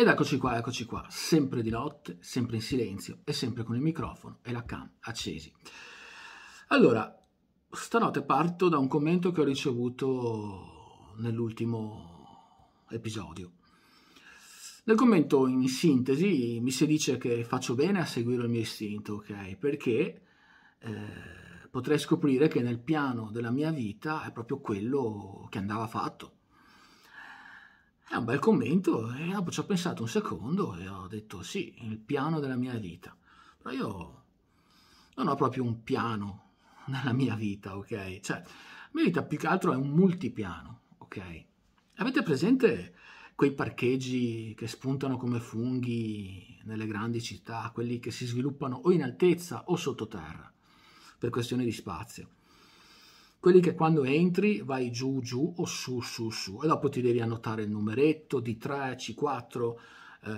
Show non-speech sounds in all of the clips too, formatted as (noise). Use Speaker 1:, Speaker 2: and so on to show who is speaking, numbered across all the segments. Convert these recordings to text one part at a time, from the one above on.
Speaker 1: Ed eccoci qua, eccoci qua, sempre di notte, sempre in silenzio e sempre con il microfono e la cam accesi. Allora, stanotte parto da un commento che ho ricevuto nell'ultimo episodio. Nel commento in sintesi mi si dice che faccio bene a seguire il mio istinto, ok? Perché eh, potrei scoprire che nel piano della mia vita è proprio quello che andava fatto è un bel commento e eh. dopo ci ho pensato un secondo e ho detto sì, il piano della mia vita. Però io non ho proprio un piano (laughs) nella mia vita, ok? Cioè, la mia vita più che altro è un multipiano, ok? Avete presente quei parcheggi che spuntano come funghi nelle grandi città, quelli che si sviluppano o in altezza o sottoterra per questione di spazio? quelli che quando entri vai giù giù o su su su e dopo ti devi annotare il numeretto di 3 C4 eh,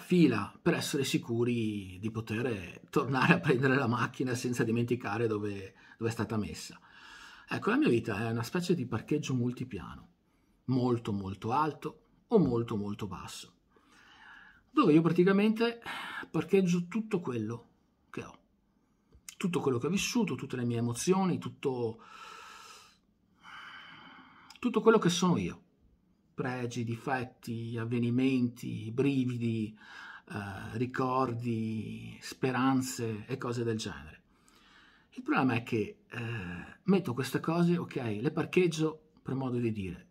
Speaker 1: fila per essere sicuri di poter tornare a prendere la macchina senza dimenticare dove, dove è stata messa. Ecco, la mia vita è una specie di parcheggio multipiano, molto molto alto o molto molto basso, dove io praticamente parcheggio tutto quello che ho tutto quello che ho vissuto, tutte le mie emozioni, tutto, tutto quello che sono io. Pregi, difetti, avvenimenti, brividi, eh, ricordi, speranze e cose del genere. Il problema è che eh, metto queste cose, ok, le parcheggio per modo di dire,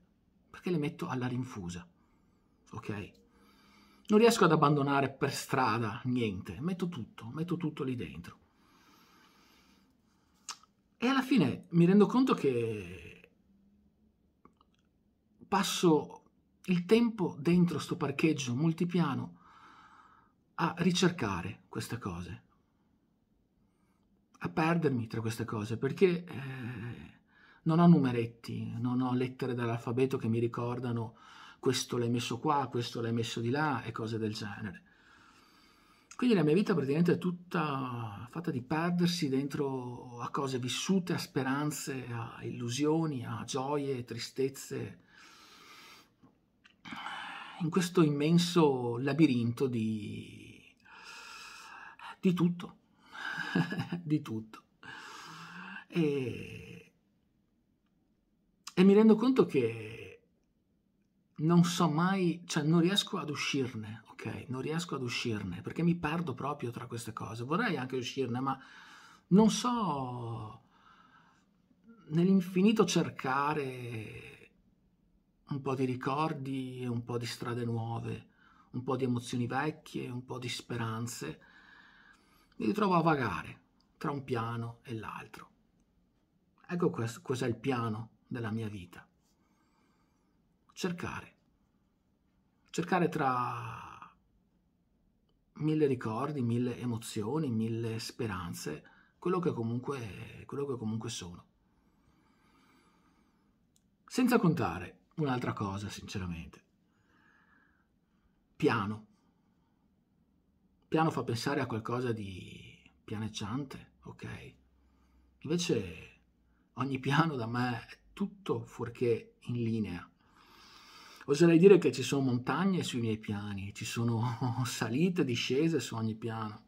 Speaker 1: perché le metto alla rinfusa, ok? Non riesco ad abbandonare per strada niente, metto tutto, metto tutto lì dentro. E alla fine mi rendo conto che passo il tempo dentro sto parcheggio multipiano a ricercare queste cose, a perdermi tra queste cose, perché eh, non ho numeretti, non ho lettere dall'alfabeto che mi ricordano questo l'hai messo qua, questo l'hai messo di là e cose del genere. Quindi la mia vita praticamente è tutta fatta di perdersi dentro a cose vissute, a speranze, a illusioni, a gioie, tristezze, in questo immenso labirinto di, di tutto, (laughs) di tutto. E, e mi rendo conto che non so mai, cioè non riesco ad uscirne, ok? Non riesco ad uscirne perché mi perdo proprio tra queste cose. Vorrei anche uscirne, ma non so nell'infinito cercare un po' di ricordi e un po' di strade nuove, un po' di emozioni vecchie, un po' di speranze, mi ritrovo a vagare tra un piano e l'altro. Ecco questo, è il piano della mia vita cercare. Cercare tra mille ricordi, mille emozioni, mille speranze, quello che comunque, quello che comunque sono. Senza contare un'altra cosa, sinceramente. Piano. Piano fa pensare a qualcosa di pianeggiante, ok? Invece ogni piano da me è tutto fuorché in linea Oserei dire che ci sono montagne sui miei piani, ci sono (laughs) salite, discese su ogni piano.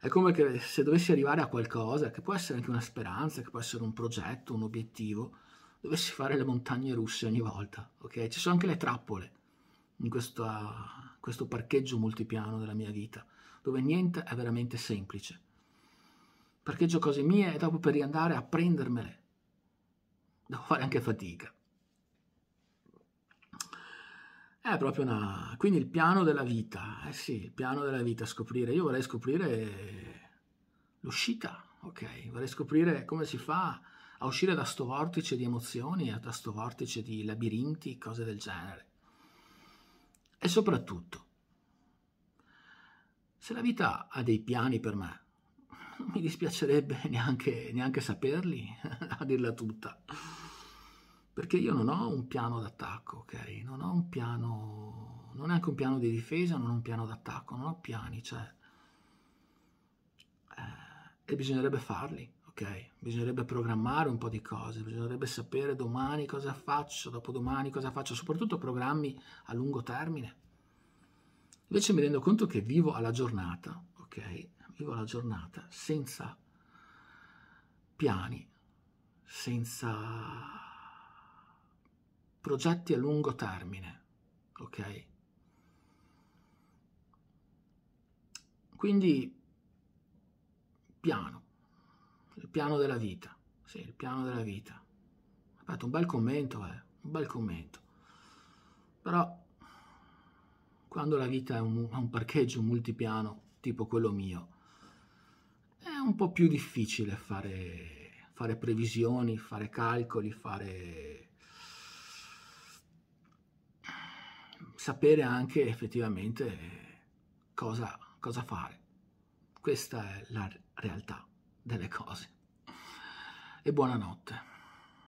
Speaker 1: È come che se dovessi arrivare a qualcosa, che può essere anche una speranza, che può essere un progetto, un obiettivo, dovessi fare le montagne russe ogni volta, ok? Ci sono anche le trappole in questa, questo parcheggio multipiano della mia vita, dove niente è veramente semplice. Parcheggio cose mie e dopo per riandare a prendermele devo fare anche fatica. È proprio una... Quindi il piano della vita, eh sì, il piano della vita, scoprire. Io vorrei scoprire l'uscita, ok? Vorrei scoprire come si fa a uscire da sto vortice di emozioni, da sto vortice di labirinti, cose del genere. E soprattutto, se la vita ha dei piani per me, non (laughs) mi dispiacerebbe neanche, neanche saperli, (laughs) a dirla tutta perché io non ho un piano d'attacco, ok? Non ho un piano, non è anche un piano di difesa, non ho un piano d'attacco, non ho piani, cioè... Eh, e bisognerebbe farli, ok? Bisognerebbe programmare un po' di cose, bisognerebbe sapere domani cosa faccio, dopodomani cosa faccio, soprattutto programmi a lungo termine. Invece mi rendo conto che vivo alla giornata, ok? Vivo alla giornata senza piani, senza progetti a lungo termine, ok? Quindi piano, il piano della vita, sì, il piano della vita. Aspetta, un bel commento, eh, un bel commento. Però quando la vita è un, un parcheggio multipiano tipo quello mio, è un po' più difficile fare, fare previsioni, fare calcoli, fare sapere anche effettivamente eh, cosa, cosa fare. Questa è la realtà delle cose. E buonanotte.